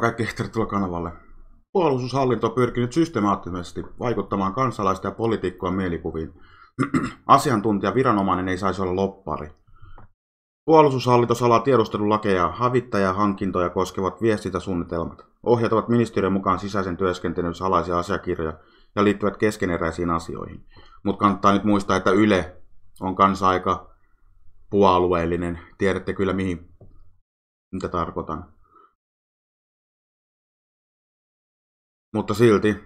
Tervetuloa kaikki Tervetuloa-kanavalle. Puolustushallinto on pyrkinyt systemaattisesti vaikuttamaan kansalaisten ja poliitikkojen mielikuviin. Asiantuntija viranomainen ei saisi olla loppari. Puolustushallinto salaa tiedustelulakeja, hävittäjähankintoja koskevat viestintäsuunnitelmat, ohjatavat ministeriön mukaan sisäisen työskentelyn salaisia asiakirjoja ja liittyvät keskeneräisiin asioihin. Mutta kannattaa nyt muistaa, että Yle on kansa aika puolueellinen. Tiedätte kyllä mihin, mitä tarkoitan. Mutta silti,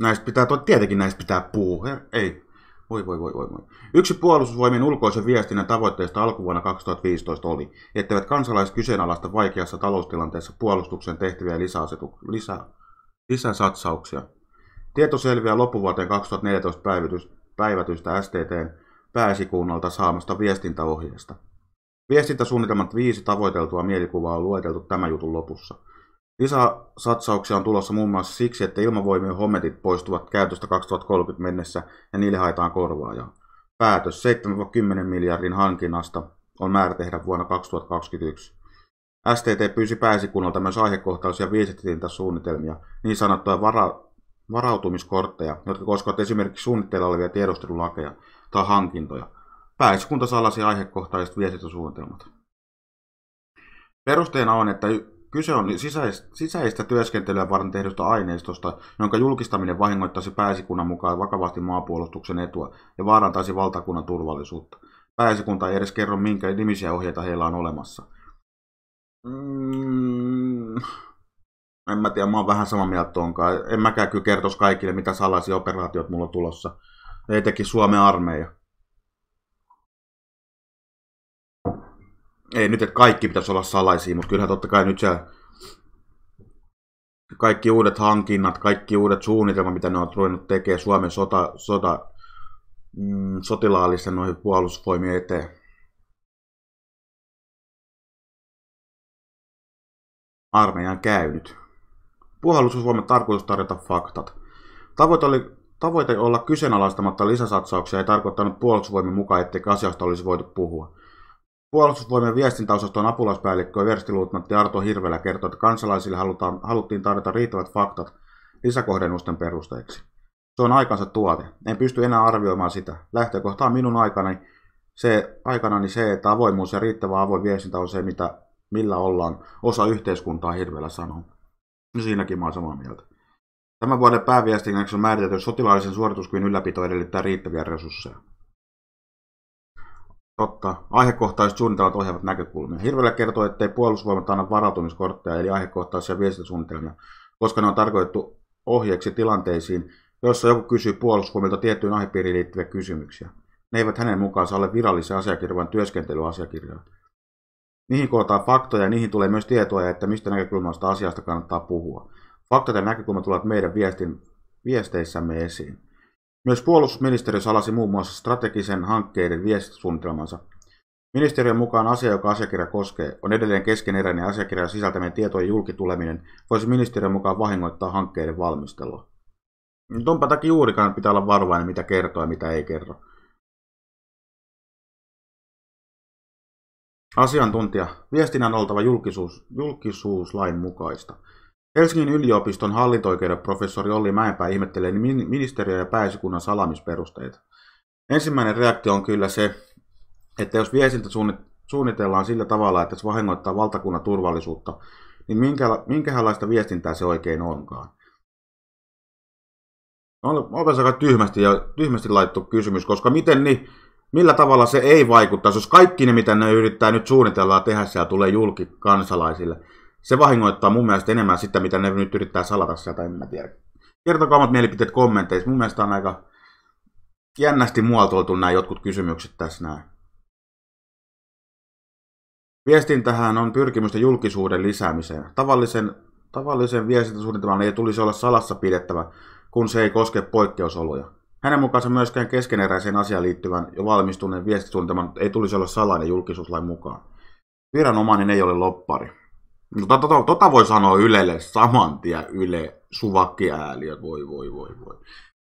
näistä pitää, tietenkin näistä pitää puhua. Ei, voi voi voi voi voi. Yksi puolustusvoimien ulkoisen viestinnän tavoitteista alkuvuonna 2015 oli, etteivät kansalaiset kyseenalaista vaikeassa taloustilanteessa puolustuksen tehtäviä lisäasetu, lisä, lisäsatsauksia. Tieto selviää loppuvuoteen 2014 päivitys, päivätystä STT pääsikunnalta saamasta viestintäohjeesta. Viestintäsuunnitelmat viisi tavoiteltua mielikuvaa on lueteltu tämän jutun lopussa – Lisäsatsauksia on tulossa muun muassa siksi, että ilmavoimien hometit poistuvat käytöstä 2030 mennessä ja niille haetaan korvaajaa. Päätös 7-10 miljardin hankinnasta on määrä tehdä vuonna 2021. STT pyysi pääsikunnalta myös aihekohtaisia viestintäsuunnitelmia, niin sanottuja vara- varautumiskortteja, jotka koskevat esimerkiksi suunnitteilla olevia tiedustelulakeja tai hankintoja. Pääsikunta salasi aihekohtaiset viestintäsuunnitelmat. Perusteena on, että Kyse on sisäistä työskentelyä varten tehdystä aineistosta, jonka julkistaminen vahingoittaisi pääsikunnan mukaan vakavasti maapuolustuksen etua ja vaarantaisi valtakunnan turvallisuutta. Pääsikunta ei edes kerro, minkä nimisiä ohjeita heillä on olemassa. Mm, en mä tiedä, mä oon vähän sama mieltä tuonkaan. En mäkään kyllä kertoisi kaikille, mitä salaisia operaatiot mulla on tulossa. Ei teki Suomen armeija. ei nyt, että kaikki pitäisi olla salaisia, mutta kyllähän totta kai nyt se kaikki uudet hankinnat, kaikki uudet suunnitelmat, mitä ne on ruvennut tekemään Suomen sota, sota mm, sotilaallisen noihin puolustusvoimien eteen. Armeijan käynyt. Puolustusvoimat tarkoitus tarjota faktat. Tavoite oli tavoite olla kyseenalaistamatta lisäsatsauksia ei tarkoittanut puolustusvoimien mukaan, etteikö asiasta olisi voitu puhua. Puolustusvoimien viestintäosaston apulaispäällikkö ja verstiluutnantti Arto Hirvelä kertoi, että kansalaisille halutaan, haluttiin tarjota riittävät faktat lisäkohdennusten perusteeksi. Se on aikansa tuote. En pysty enää arvioimaan sitä. Lähtökohtaa minun aikani se, aikanani se, että avoimuus ja riittävä avoin viestintä on se, mitä, millä ollaan osa yhteiskuntaa Hirvelä sanoo. No siinäkin mä olen samaa mieltä. Tämän vuoden pääviestinnäksi on määritelty sotilaallisen suorituskyvyn ylläpito edellyttää riittäviä resursseja. Totta. Aihekohtaiset suunnitelmat ohjaavat näkökulmia. Hirvelä kertoo, ettei puolustusvoimat anna varautumiskortteja, eli aihekohtaisia viestintäsuunnitelmia, koska ne on tarkoitettu ohjeeksi tilanteisiin, joissa joku kysyy puolustusvoimilta tiettyyn aihepiiriin liittyviä kysymyksiä. Ne eivät hänen mukaansa ole virallisia asiakirjoja, vaan työskentelyasiakirjoja. Niihin kootaan faktoja ja niihin tulee myös tietoa, että mistä näkökulmasta asiasta kannattaa puhua. Faktat ja näkökulmat tulevat meidän viestin, viesteissämme esiin. Myös puolustusministeriö salasi muun muassa strategisen hankkeiden viestisuunnitelmansa. Ministeriön mukaan asia, joka asiakirja koskee, on edelleen keskeneräinen asiakirjan sisältämien tietojen julkituleminen voisi ministeriön mukaan vahingoittaa hankkeiden valmistelua. Tuonpa takia juurikaan pitää olla varovainen, mitä kertoo ja mitä ei kerro. Asiantuntija. Viestinnän on oltava julkisuus, julkisuuslain mukaista. Helsingin yliopiston hallintoikeuden professori Olli Mäenpää ihmettelee ministeriön ja pääsikunnan salamisperusteita. Ensimmäinen reaktio on kyllä se, että jos viestintä suunnitellaan sillä tavalla, että se vahingoittaa valtakunnan turvallisuutta, niin minkälaista viestintää se oikein onkaan? On aika tyhmästi, ja, tyhmästi laittu kysymys, koska miten niin, millä tavalla se ei vaikuttaisi, jos kaikki ne, mitä ne yrittää nyt suunnitella ja tehdä, siellä tulee julki kansalaisille – se vahingoittaa mun mielestä enemmän sitä, mitä ne nyt yrittää salata sieltä, en mä tiedä. Kertokaa omat mielipiteet kommenteissa. Mun mielestä on aika jännästi muotoiltu nämä jotkut kysymykset tässä näin. Viestintähän on pyrkimystä julkisuuden lisäämiseen. Tavallisen, tavallisen viestintäsuunnitelman ei tulisi olla salassa pidettävä, kun se ei koske poikkeusoloja. Hänen mukaansa myöskään keskeneräiseen asiaan liittyvän jo valmistuneen viestintäsuunnitelman ei tulisi olla salainen julkisuuslain mukaan. Viranomainen ei ole loppari. No, tota, tota, tota voi sanoa Ylelle samantia Yle suvakkiääliöt, voi voi voi voi.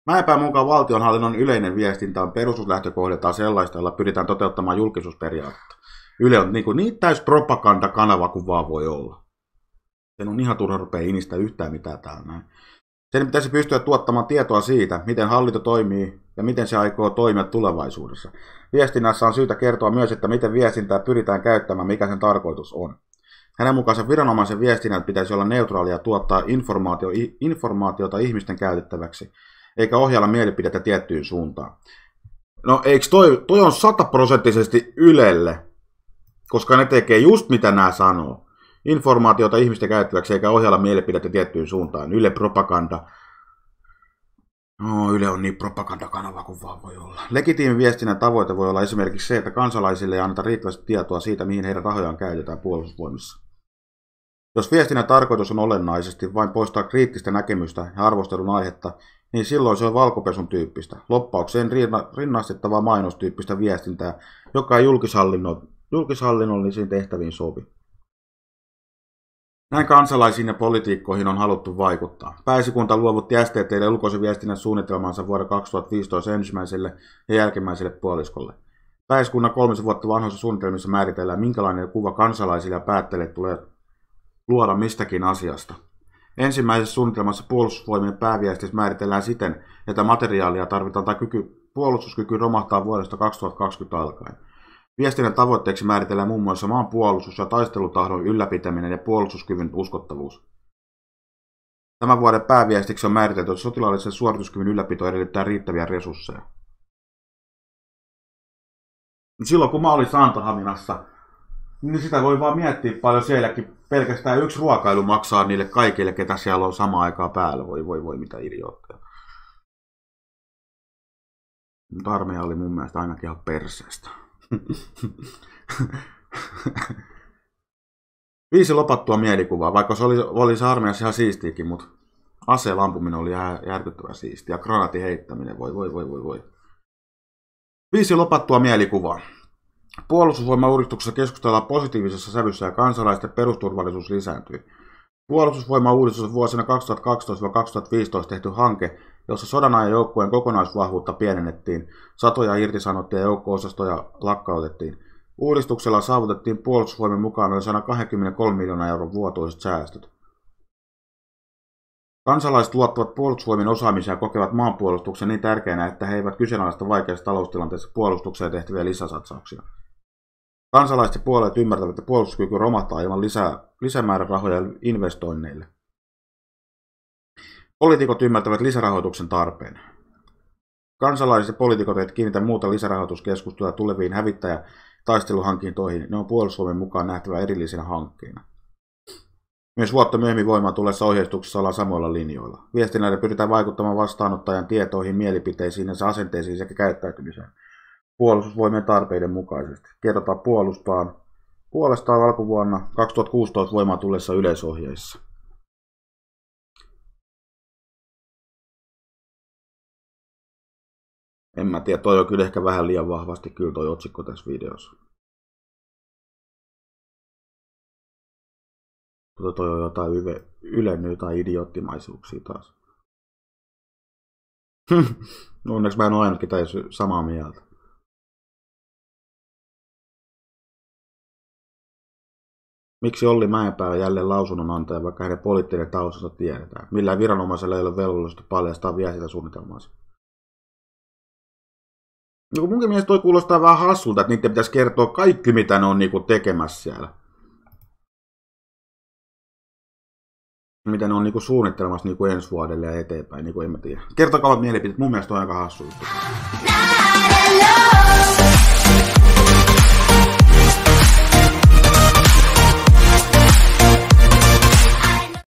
Mäenpää mukaan valtionhallinnon yleinen viestintä on perustuslähtökohdeltaan sellaista, jolla pyritään toteuttamaan julkisuusperiaatetta. Yle on niin, niin täys propagandakanava kuin vaan voi olla. Sen on ihan turha rupea inistä yhtään mitään täällä näin. Sen pitäisi pystyä tuottamaan tietoa siitä, miten hallinto toimii ja miten se aikoo toimia tulevaisuudessa. Viestinnässä on syytä kertoa myös, että miten viestintää pyritään käyttämään, mikä sen tarkoitus on. Hänen mukaansa viranomaisen viestinnät pitäisi olla neutraalia tuottaa informaatio, informaatiota ihmisten käytettäväksi, eikä ohjailla mielipidettä tiettyyn suuntaan. No eikö toi, toi on sataprosenttisesti Ylelle, koska ne tekee just mitä nämä sanoo. Informaatiota ihmisten käyttäväksi eikä ohjailla mielipidettä tiettyyn suuntaan. Yle propaganda. No, Yle on niin propagandakanava kuin vaan voi olla. Legitiimin viestinnän tavoite voi olla esimerkiksi se, että kansalaisille ei anneta riittävästi tietoa siitä, mihin heidän rahojaan käytetään puolustusvoimissa. Jos viestinnän tarkoitus on olennaisesti vain poistaa kriittistä näkemystä ja arvostelun aihetta, niin silloin se on valkopesun tyyppistä, loppaukseen rinnastettavaa mainostyyppistä viestintää, joka ei julkishallinnollisiin tehtäviin sovi. Näin kansalaisiin ja politiikkoihin on haluttu vaikuttaa. Pääsikunta luovutti STTlle ulkoisen viestinnän suunnitelmansa vuoden 2015 ensimmäiselle ja jälkimmäiselle puoliskolle. Pääsikunnan kolmisen vuotta vanhoissa suunnitelmissa määritellään, minkälainen kuva kansalaisille ja päättäjille tulee luoda mistäkin asiasta. Ensimmäisessä suunnitelmassa puolustusvoimien pääviestis määritellään siten, että materiaalia tarvitaan tai kyky, puolustuskyky romahtaa vuodesta 2020 alkaen. Viestinnän tavoitteeksi määritellään muun muassa maan puolustus ja taistelutahdon ylläpitäminen ja puolustuskyvyn uskottavuus. Tämän vuoden pääviestiksi on määritelty, että sotilaallisen suorituskyvyn ylläpito edellyttää riittäviä resursseja. Silloin kun mä olin Santahaminassa, niin sitä voi vaan miettiä paljon sielläkin. Pelkästään yksi ruokailu maksaa niille kaikille, ketä siellä on samaan aikaan päällä. Voi voi voi, mitä idiootteja. Mutta armeija oli mun mielestä ainakin ihan perseestä. Viisi lopattua mielikuvaa, vaikka se oli, oli se armeijassa ihan siistiikin, mutta aseen lampuminen oli ihan järkyttävän siistiä. Ja granaatin heittäminen, voi voi voi voi voi. Viisi lopattua mielikuvaa. Puolustusvoimauudistuksessa keskustellaan positiivisessa sävyssä ja kansalaisten perusturvallisuus lisääntyy. Puolustusvoimauudistus on vuosina 2012-2015 tehty hanke, jossa sodan ajan joukkueen kokonaisvahvuutta pienennettiin, satoja irtisanottuja ja joukko-osastoja lakkautettiin. Uudistuksella saavutettiin puolustusvoimien mukaan noin 123 miljoonaa euron vuotuiset säästöt. Kansalaiset luottavat puolustusvoimien osaamiseen ja kokevat maanpuolustuksen niin tärkeänä, että he eivät kyseenalaista vaikeassa taloustilanteessa puolustukseen tehtäviä lisäsatsauksia. Kansalaiset ja puolet ymmärtävät, että puolustuskyky romahtaa ilman lisää, lisämäärärahoja investoinneille. Poliitikot ymmärtävät lisärahoituksen tarpeen. Kansalaiset ja poliitikot eivät kiinnitä muuta lisärahoituskeskustelua tuleviin hävittäjä taisteluhankintoihin. Ne on puolustusvoimien mukaan nähtävä erillisinä hankkeina. Myös vuotta myöhemmin voimaan tulessa ohjeistuksessa ollaan samoilla linjoilla. Viestinnällä pyritään vaikuttamaan vastaanottajan tietoihin, mielipiteisiin ja asenteisiin sekä käyttäytymiseen puolustusvoimien tarpeiden mukaisesti. Kerrotaan puolustaan puolestaan alkuvuonna 2016 voimaan tullessa yleisohjeissa. En mä tiedä, toi on kyllä ehkä vähän liian vahvasti kyllä toi otsikko tässä videossa. Mutta toi on jotain yve, ylennyt tai idioottimaisuuksia taas. Onneksi mä en ole ainakin samaa mieltä. Miksi Olli Mäenpää on jälleen lausunnonantaja, vaikka hänen poliittinen taustansa tiedetään? Millään viranomaisella ei ole velvollisuutta paljastaa viestintäsuunnitelmaansa. No kun munkin mielestä toi kuulostaa vähän hassulta, että niiden pitäisi kertoa kaikki, mitä ne on niinku tekemässä siellä. Mitä ne on niinku suunnittelemassa niinku ensi vuodelle ja eteenpäin, kuin niinku en mä tiedä. Kertokaa mielipiteet, mun mielestä on aika hassulta.